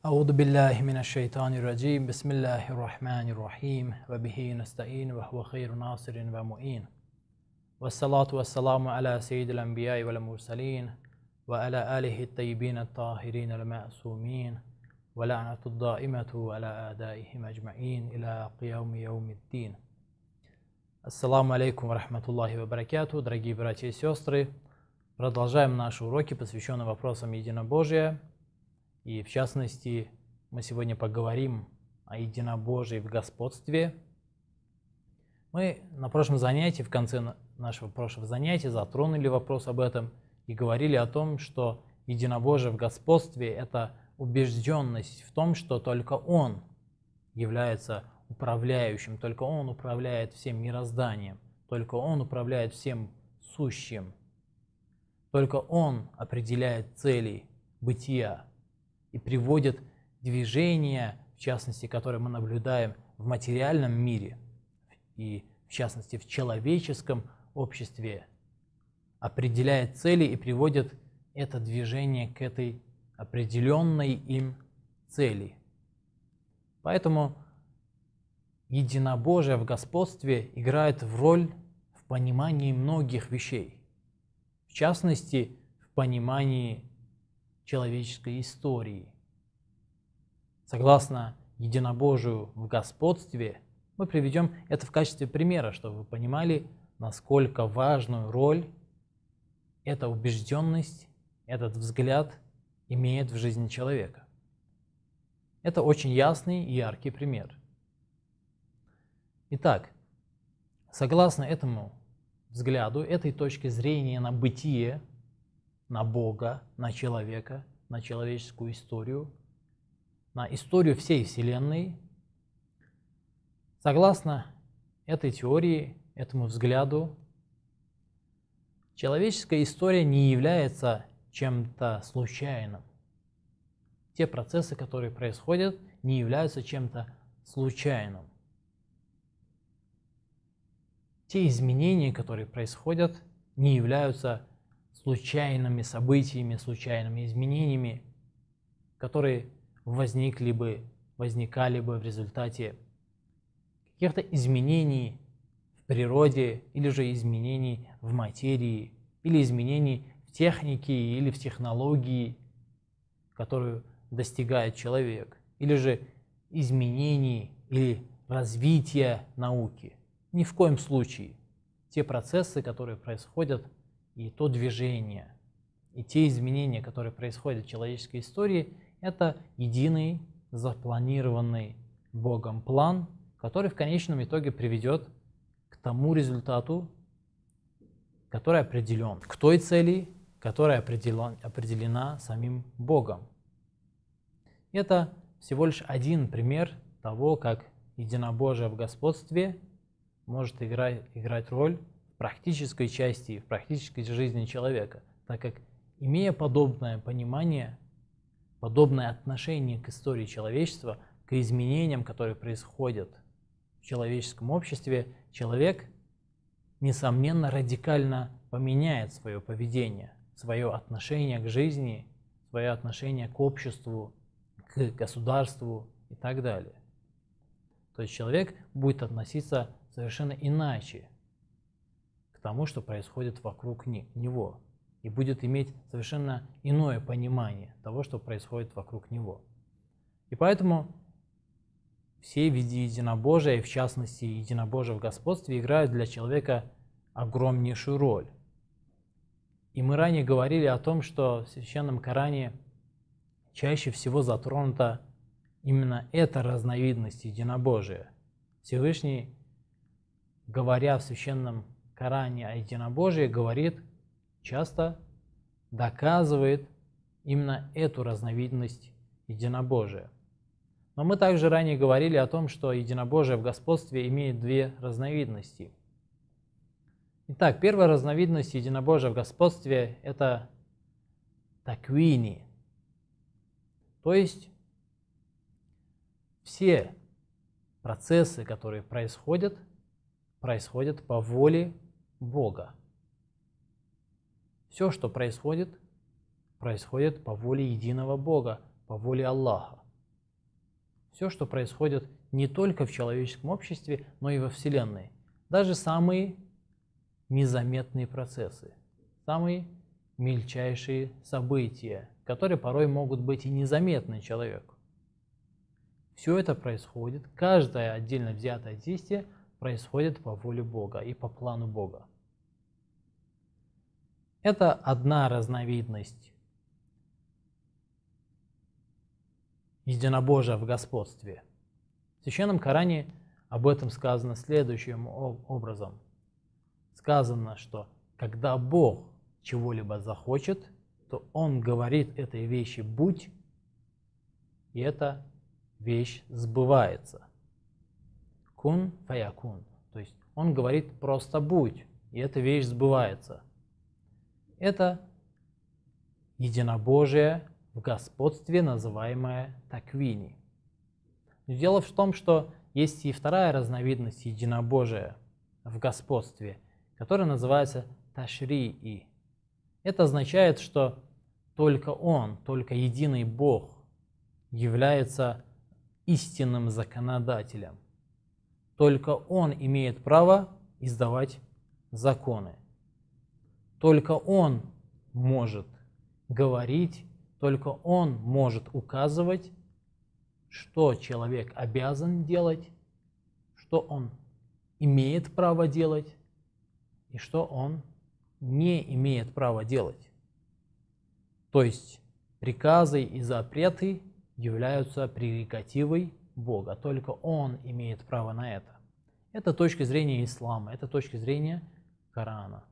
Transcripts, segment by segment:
أعوذ بالله من الشيطان الرجيم بسم الله الرحمن الرحيم وبه نستعين وهو خير ناصر ومؤين والصلاة والسلام على سيد الأنبياء والمرسلين وعلى آله الطيبين الطاهرين المعصومين ولعنة الدائمة على آدائهم أجمعين إلى قيام يوم الدين السلام عليكم ورحمة الله وبركاته баракату, дорогие братья и сестры. Продолжаем наши уроки, посвященные вопросам единобожия. И в частности, мы сегодня поговорим о единобожии в господстве. Мы на прошлом занятии, в конце нашего прошлого занятия затронули вопрос об этом и говорили о том, что единобожие в господстве – это убежденность в том, что только Он является управляющим, только Он управляет всем мирозданием, только Он управляет всем сущим, только Он определяет цели бытия – и приводит движения, в частности, которые мы наблюдаем в материальном мире и, в частности, в человеческом обществе, определяет цели и приводит это движение к этой определенной им цели. Поэтому единобожие в господстве играет в роль в понимании многих вещей, в частности, в понимании человеческой истории. Согласно единобожию в господстве, мы приведем это в качестве примера, чтобы вы понимали, насколько важную роль эта убежденность, этот взгляд имеет в жизни человека. Это очень ясный и яркий пример. Итак, согласно этому взгляду, этой точке зрения на бытие, на Бога, на человека, на человеческую историю, на историю всей Вселенной. Согласно этой теории, этому взгляду, человеческая история не является чем-то случайным. Те процессы, которые происходят, не являются чем-то случайным. Те изменения, которые происходят, не являются случайными событиями, случайными изменениями, которые возникли бы, возникали бы в результате каких-то изменений в природе или же изменений в материи или изменений в технике или в технологии, которую достигает человек, или же изменений или развития науки. Ни в коем случае те процессы, которые происходят – и то движение, и те изменения, которые происходят в человеческой истории, это единый запланированный Богом план, который в конечном итоге приведет к тому результату, который определен, к той цели, которая определен, определена самим Богом. Это всего лишь один пример того, как единобожие в господстве может играть, играть роль практической части в практической жизни человека, так как имея подобное понимание, подобное отношение к истории человечества, к изменениям, которые происходят в человеческом обществе, человек, несомненно, радикально поменяет свое поведение, свое отношение к жизни, свое отношение к обществу, к государству и так далее. То есть человек будет относиться совершенно иначе тому, что происходит вокруг него, и будет иметь совершенно иное понимание того, что происходит вокруг него. И поэтому все виды единобожия, и в частности единобожие в господстве, играют для человека огромнейшую роль. И мы ранее говорили о том, что в Священном Коране чаще всего затронута именно эта разновидность единобожия. Всевышний, говоря в Священном Коране о единобожии говорит, часто доказывает именно эту разновидность единобожия. Но мы также ранее говорили о том, что единобожие в господстве имеет две разновидности. Итак, первая разновидность единобожия в господстве – это таквини, то есть все процессы, которые происходят, происходят по воле Бога. Все, что происходит, происходит по воле единого Бога, по воле Аллаха. Все, что происходит не только в человеческом обществе, но и во Вселенной. Даже самые незаметные процессы, самые мельчайшие события, которые порой могут быть и незаметны человеку. Все это происходит, каждое отдельно взятое действие – происходит по воле Бога и по плану Бога. Это одна разновидность единобожия в господстве. В Священном Коране об этом сказано следующим образом. Сказано, что когда Бог чего-либо захочет, то Он говорит этой вещи «будь», и эта вещь сбывается кун фаякун. То есть он говорит просто будь, и эта вещь сбывается. Это единобожие в господстве, называемое таквини. Но дело в том, что есть и вторая разновидность единобожия в господстве, которая называется ташрии. Это означает, что только Он, только единый Бог является истинным законодателем – только он имеет право издавать законы. Только он может говорить, только он может указывать, что человек обязан делать, что он имеет право делать и что он не имеет права делать. То есть приказы и запреты являются прерогативой Бога. Только Он имеет право на это. Это точка зрения ислама, это точка зрения Корана.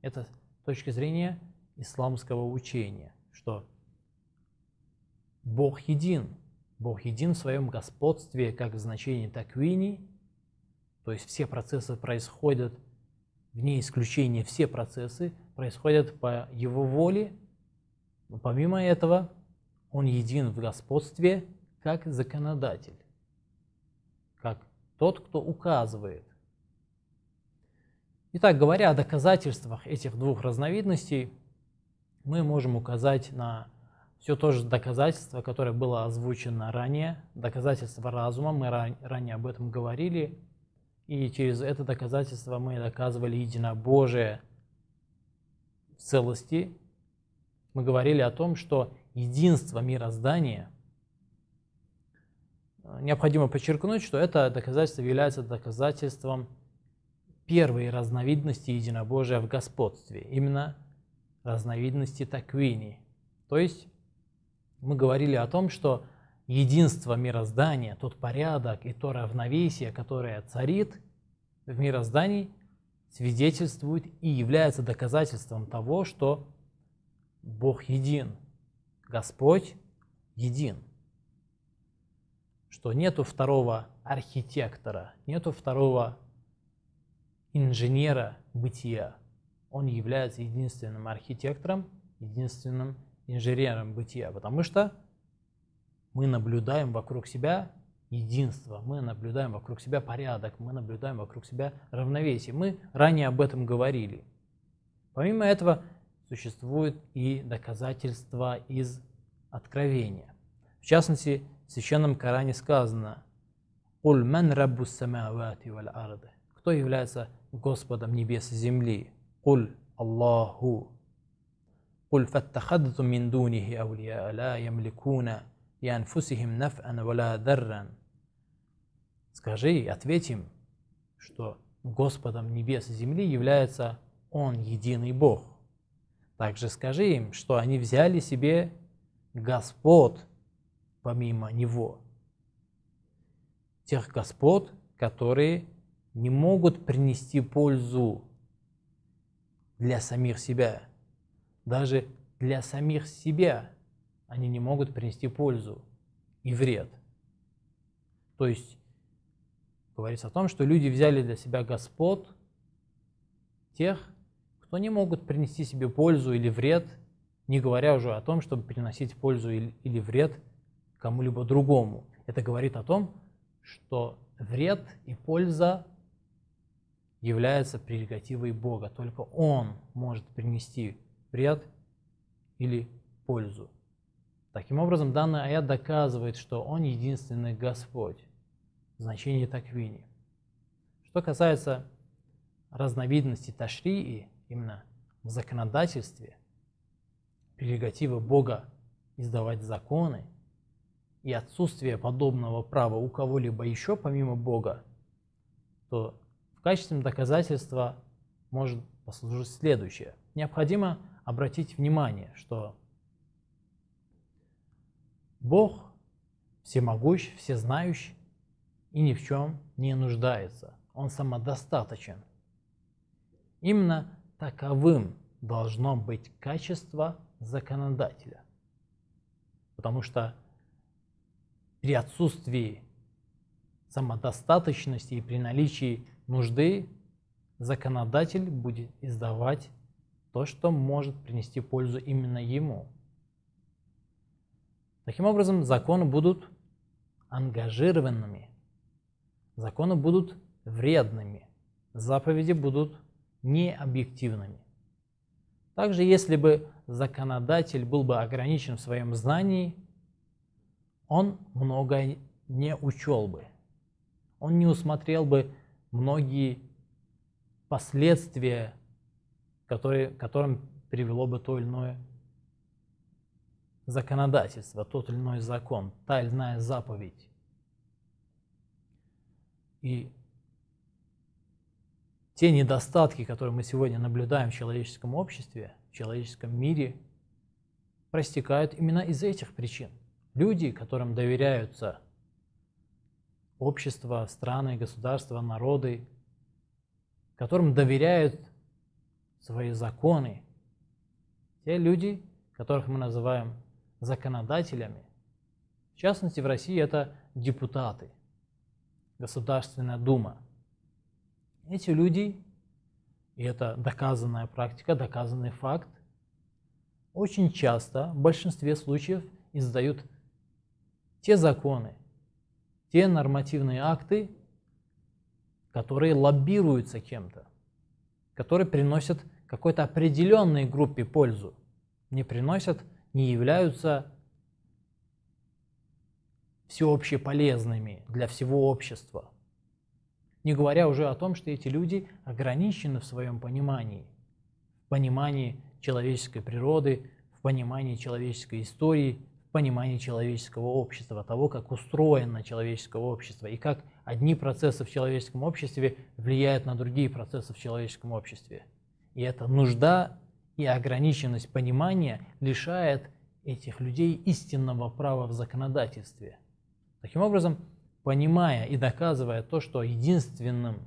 Это точка зрения исламского учения, что Бог един. Бог един в своем господстве, как в значении таквини, то есть все процессы происходят, вне исключения все процессы происходят по его воле, но помимо этого он един в господстве, как законодатель тот, кто указывает. Итак, говоря о доказательствах этих двух разновидностей, мы можем указать на все то же доказательство, которое было озвучено ранее, доказательство разума, мы ранее об этом говорили, и через это доказательство мы доказывали единобожие в целости. Мы говорили о том, что единство мироздания – Э, необходимо подчеркнуть, что это доказательство является доказательством первой разновидности единобожия в господстве, именно разновидности таквини. То есть мы говорили о том, что единство мироздания, тот порядок и то равновесие, которое царит в мироздании, свидетельствует и является доказательством того, что Бог един, Господь един – что нету второго архитектора, нету второго инженера бытия. Он является единственным архитектором, единственным инженером бытия, потому что мы наблюдаем вокруг себя единство, мы наблюдаем вокруг себя порядок, мы наблюдаем вокруг себя равновесие. Мы ранее об этом говорили. Помимо этого, существуют и доказательства из откровения. В частности, в Священном Коране сказано «Куль ман раббу самавати валь арды» Кто является Господом небес и земли? «Куль Аллаху» «Куль фаттахадзу мин дунихи аулия ла ямликуна янфусихим наф'ан вала дарран» Скажи, ответь им, что Господом небес и земли является Он, единый Бог. Также скажи им, что они взяли себе господ помимо него. Тех господ, которые не могут принести пользу для самих себя. Даже для самих себя они не могут принести пользу и вред. То есть говорится о том, что люди взяли для себя господ, тех, кто не могут принести себе пользу или вред, не говоря уже о том, чтобы приносить пользу или вред – кому-либо другому. Это говорит о том, что вред и польза являются прерогативой Бога. Только Он может принести вред или пользу. Таким образом, данный аят доказывает, что Он единственный Господь. Значение таквини. Что касается разновидности ташрии, именно в законодательстве, прерогатива Бога издавать законы – и отсутствие подобного права у кого-либо еще помимо Бога, то в качестве доказательства может послужить следующее. Необходимо обратить внимание, что Бог всемогущ, всезнающий и ни в чем не нуждается. Он самодостаточен. Именно таковым должно быть качество законодателя. Потому что при отсутствии самодостаточности и при наличии нужды законодатель будет издавать то, что может принести пользу именно ему. Таким образом, законы будут ангажированными, законы будут вредными, заповеди будут необъективными. Также, если бы законодатель был бы ограничен в своем знании – он многое не учел бы. Он не усмотрел бы многие последствия, которые, которым привело бы то или иное законодательство, тот или иной закон, та или иная заповедь. И те недостатки, которые мы сегодня наблюдаем в человеческом обществе, в человеческом мире, простекают именно из этих причин. Люди, которым доверяются общество страны, государства, народы, которым доверяют свои законы, те люди, которых мы называем законодателями, в частности в России это депутаты, Государственная Дума. Эти люди, и это доказанная практика, доказанный факт, очень часто в большинстве случаев издают те законы, те нормативные акты, которые лоббируются кем-то, которые приносят какой-то определенной группе пользу, не приносят, не являются всеобщеполезными для всего общества. Не говоря уже о том, что эти люди ограничены в своем понимании, в понимании человеческой природы, в понимании человеческой истории понимание человеческого общества, того, как устроено человеческое общество и как одни процессы в человеческом обществе влияют на другие процессы в человеческом обществе. И эта нужда и ограниченность понимания лишает этих людей истинного права в законодательстве. Таким образом, понимая и доказывая то, что единственным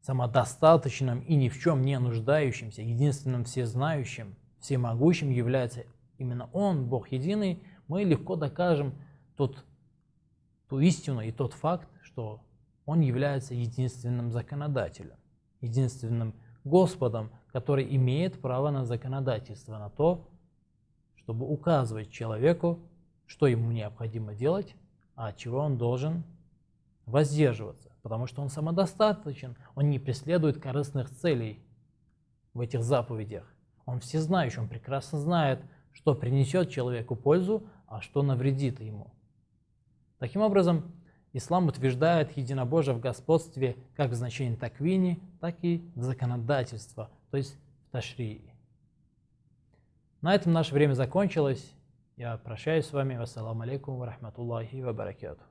самодостаточным и ни в чем не нуждающимся, единственным всезнающим, всемогущим является именно Он, Бог единый, мы легко докажем тот, ту истину и тот факт, что Он является единственным законодателем, единственным Господом, который имеет право на законодательство, на то, чтобы указывать человеку, что ему необходимо делать, а от чего он должен воздерживаться, потому что он самодостаточен, он не преследует корыстных целей в этих заповедях. Он всезнающий, он прекрасно знает, что принесет человеку пользу, а что навредит ему. Таким образом, ислам утверждает единобожие в господстве как в значении таквини, так и в законодательство, то есть в ташрии. На этом наше время закончилось. Я прощаюсь с вами. Вассаламу алейкум ва рахматуллахи ва баракату.